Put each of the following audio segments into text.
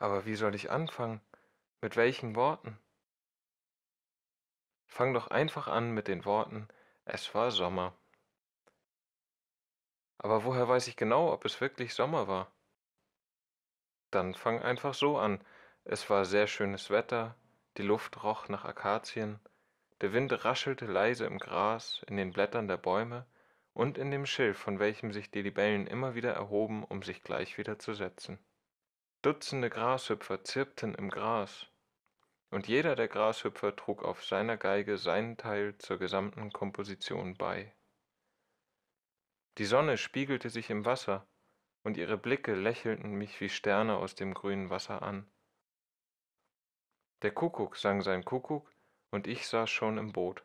Aber wie soll ich anfangen? Mit welchen Worten? Fang doch einfach an mit den Worten, es war Sommer. Aber woher weiß ich genau, ob es wirklich Sommer war? Dann fang einfach so an. Es war sehr schönes Wetter, die Luft roch nach Akazien, der Wind raschelte leise im Gras, in den Blättern der Bäume und in dem Schilf, von welchem sich die Libellen immer wieder erhoben, um sich gleich wieder zu setzen. Dutzende Grashüpfer zirpten im Gras, und jeder der Grashüpfer trug auf seiner Geige seinen Teil zur gesamten Komposition bei. Die Sonne spiegelte sich im Wasser, und ihre Blicke lächelten mich wie Sterne aus dem grünen Wasser an. Der Kuckuck sang sein Kuckuck, und ich saß schon im Boot.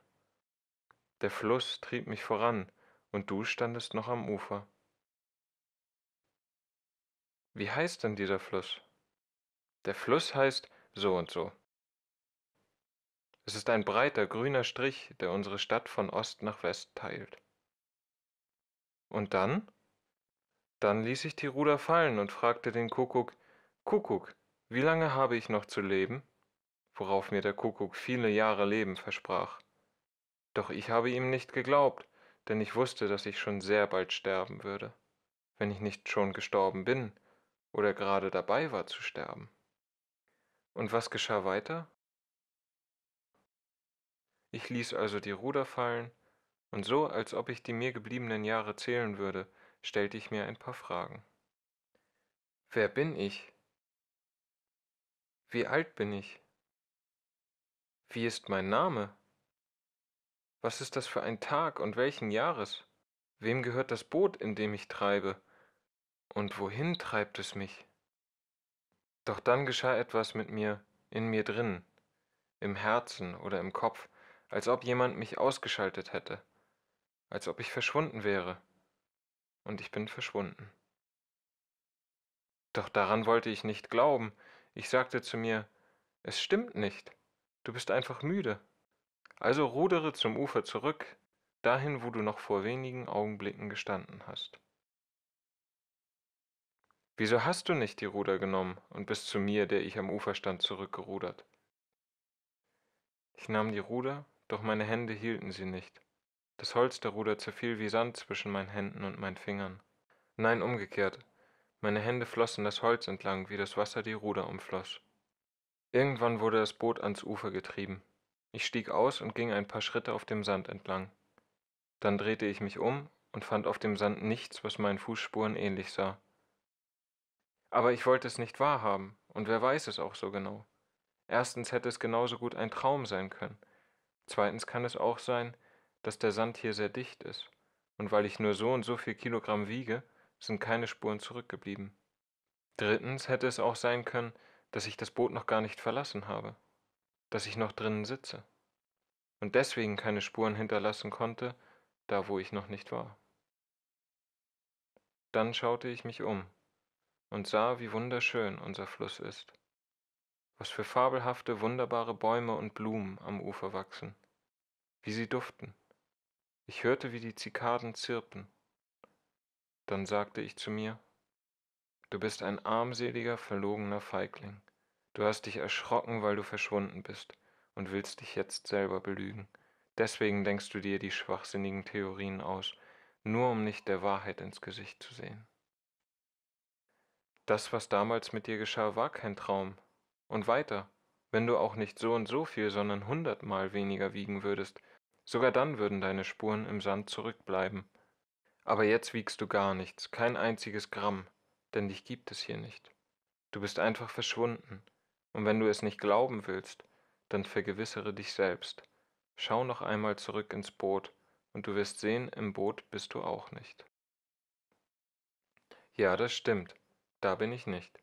Der Fluss trieb mich voran, und du standest noch am Ufer. Wie heißt denn dieser Fluss? Der Fluss heißt so und so. Es ist ein breiter grüner Strich, der unsere Stadt von Ost nach West teilt. Und dann? Dann ließ ich die Ruder fallen und fragte den Kuckuck, Kuckuck, wie lange habe ich noch zu leben? Worauf mir der Kuckuck viele Jahre Leben versprach. Doch ich habe ihm nicht geglaubt, denn ich wusste, dass ich schon sehr bald sterben würde, wenn ich nicht schon gestorben bin, oder gerade dabei war zu sterben. Und was geschah weiter? Ich ließ also die Ruder fallen, und so, als ob ich die mir gebliebenen Jahre zählen würde, stellte ich mir ein paar Fragen. Wer bin ich? Wie alt bin ich? Wie ist mein Name? Was ist das für ein Tag und welchen Jahres? Wem gehört das Boot, in dem ich treibe? Und wohin treibt es mich? Doch dann geschah etwas mit mir, in mir drin, im Herzen oder im Kopf, als ob jemand mich ausgeschaltet hätte, als ob ich verschwunden wäre. Und ich bin verschwunden. Doch daran wollte ich nicht glauben. Ich sagte zu mir, es stimmt nicht, du bist einfach müde. Also rudere zum Ufer zurück, dahin, wo du noch vor wenigen Augenblicken gestanden hast. Wieso hast du nicht die Ruder genommen und bist zu mir, der ich am Ufer stand, zurückgerudert? Ich nahm die Ruder, doch meine Hände hielten sie nicht. Das Holz der Ruder zerfiel wie Sand zwischen meinen Händen und meinen Fingern. Nein, umgekehrt. Meine Hände flossen das Holz entlang, wie das Wasser die Ruder umfloss. Irgendwann wurde das Boot ans Ufer getrieben. Ich stieg aus und ging ein paar Schritte auf dem Sand entlang. Dann drehte ich mich um und fand auf dem Sand nichts, was meinen Fußspuren ähnlich sah. Aber ich wollte es nicht wahrhaben, und wer weiß es auch so genau. Erstens hätte es genauso gut ein Traum sein können. Zweitens kann es auch sein, dass der Sand hier sehr dicht ist, und weil ich nur so und so viel Kilogramm wiege, sind keine Spuren zurückgeblieben. Drittens hätte es auch sein können, dass ich das Boot noch gar nicht verlassen habe, dass ich noch drinnen sitze und deswegen keine Spuren hinterlassen konnte, da wo ich noch nicht war. Dann schaute ich mich um und sah, wie wunderschön unser Fluss ist, was für fabelhafte, wunderbare Bäume und Blumen am Ufer wachsen, wie sie duften. Ich hörte, wie die Zikaden zirpen. Dann sagte ich zu mir, Du bist ein armseliger, verlogener Feigling. Du hast dich erschrocken, weil du verschwunden bist und willst dich jetzt selber belügen. Deswegen denkst du dir die schwachsinnigen Theorien aus, nur um nicht der Wahrheit ins Gesicht zu sehen. Das, was damals mit dir geschah, war kein Traum. Und weiter, wenn du auch nicht so und so viel, sondern hundertmal weniger wiegen würdest, sogar dann würden deine Spuren im Sand zurückbleiben. Aber jetzt wiegst du gar nichts, kein einziges Gramm, denn dich gibt es hier nicht. Du bist einfach verschwunden, und wenn du es nicht glauben willst, dann vergewissere dich selbst. Schau noch einmal zurück ins Boot, und du wirst sehen, im Boot bist du auch nicht. Ja, das stimmt. Da bin ich nicht,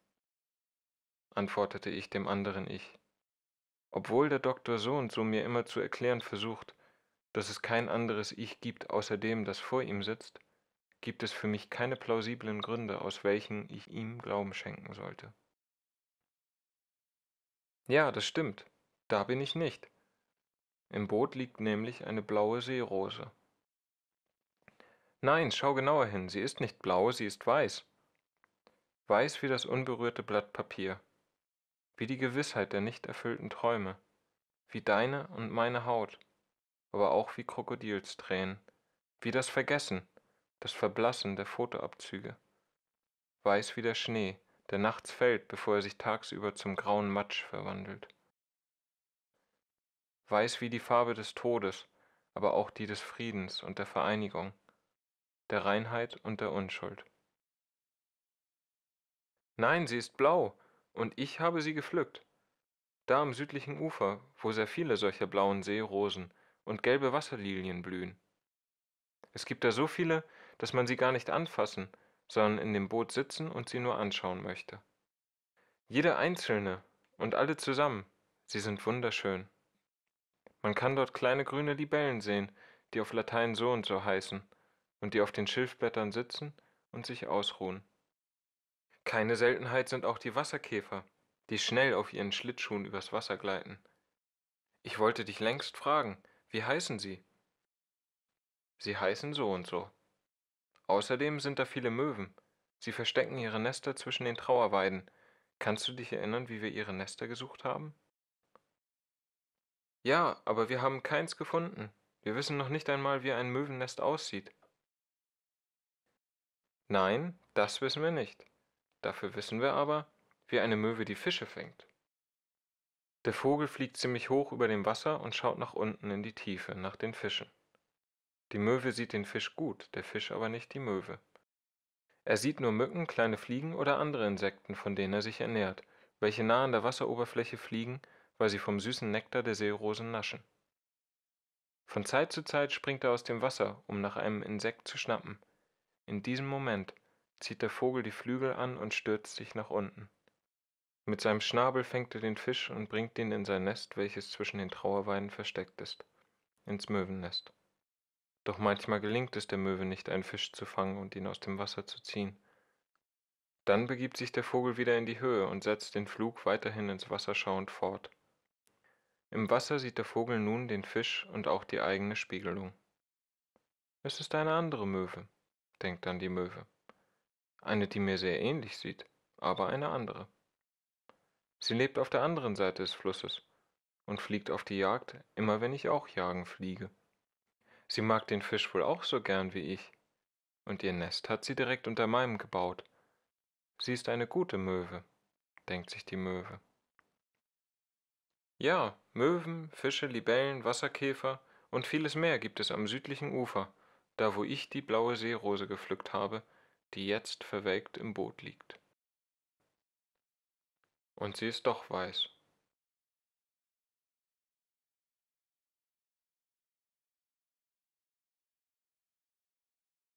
antwortete ich dem anderen Ich. Obwohl der Doktor so und so mir immer zu erklären versucht, dass es kein anderes Ich gibt außer dem, das vor ihm sitzt, gibt es für mich keine plausiblen Gründe, aus welchen ich ihm Glauben schenken sollte. Ja, das stimmt, da bin ich nicht. Im Boot liegt nämlich eine blaue Seerose. Nein, schau genauer hin, sie ist nicht blau, sie ist weiß. Weiß wie das unberührte Blatt Papier. Wie die Gewissheit der nicht erfüllten Träume. Wie deine und meine Haut. Aber auch wie Krokodilstränen. Wie das Vergessen, das Verblassen der Fotoabzüge. Weiß wie der Schnee, der nachts fällt, bevor er sich tagsüber zum grauen Matsch verwandelt. Weiß wie die Farbe des Todes, aber auch die des Friedens und der Vereinigung, der Reinheit und der Unschuld. Nein, sie ist blau, und ich habe sie gepflückt. Da am südlichen Ufer, wo sehr viele solcher blauen Seerosen und gelbe Wasserlilien blühen. Es gibt da so viele, dass man sie gar nicht anfassen, sondern in dem Boot sitzen und sie nur anschauen möchte. Jede einzelne und alle zusammen, sie sind wunderschön. Man kann dort kleine grüne Libellen sehen, die auf Latein so und so heißen und die auf den Schilfblättern sitzen und sich ausruhen. Keine Seltenheit sind auch die Wasserkäfer, die schnell auf ihren Schlittschuhen übers Wasser gleiten. Ich wollte dich längst fragen, wie heißen sie? Sie heißen so und so. Außerdem sind da viele Möwen. Sie verstecken ihre Nester zwischen den Trauerweiden. Kannst du dich erinnern, wie wir ihre Nester gesucht haben? Ja, aber wir haben keins gefunden. Wir wissen noch nicht einmal, wie ein Möwennest aussieht. Nein, das wissen wir nicht dafür wissen wir aber, wie eine Möwe die Fische fängt. Der Vogel fliegt ziemlich hoch über dem Wasser und schaut nach unten in die Tiefe, nach den Fischen. Die Möwe sieht den Fisch gut, der Fisch aber nicht die Möwe. Er sieht nur Mücken, kleine Fliegen oder andere Insekten, von denen er sich ernährt, welche nah an der Wasseroberfläche fliegen, weil sie vom süßen Nektar der Seerosen naschen. Von Zeit zu Zeit springt er aus dem Wasser, um nach einem Insekt zu schnappen. In diesem Moment zieht der Vogel die Flügel an und stürzt sich nach unten. Mit seinem Schnabel fängt er den Fisch und bringt ihn in sein Nest, welches zwischen den Trauerweiden versteckt ist, ins Möwennest. Doch manchmal gelingt es der Möwe nicht, einen Fisch zu fangen und ihn aus dem Wasser zu ziehen. Dann begibt sich der Vogel wieder in die Höhe und setzt den Flug weiterhin ins Wasser schauend fort. Im Wasser sieht der Vogel nun den Fisch und auch die eigene Spiegelung. Es ist eine andere Möwe, denkt dann die Möwe. Eine, die mir sehr ähnlich sieht, aber eine andere. Sie lebt auf der anderen Seite des Flusses und fliegt auf die Jagd, immer wenn ich auch jagen fliege. Sie mag den Fisch wohl auch so gern wie ich, und ihr Nest hat sie direkt unter meinem gebaut. Sie ist eine gute Möwe, denkt sich die Möwe. Ja, Möwen, Fische, Libellen, Wasserkäfer und vieles mehr gibt es am südlichen Ufer, da wo ich die blaue Seerose gepflückt habe die jetzt verwelkt im Boot liegt. Und sie ist doch weiß.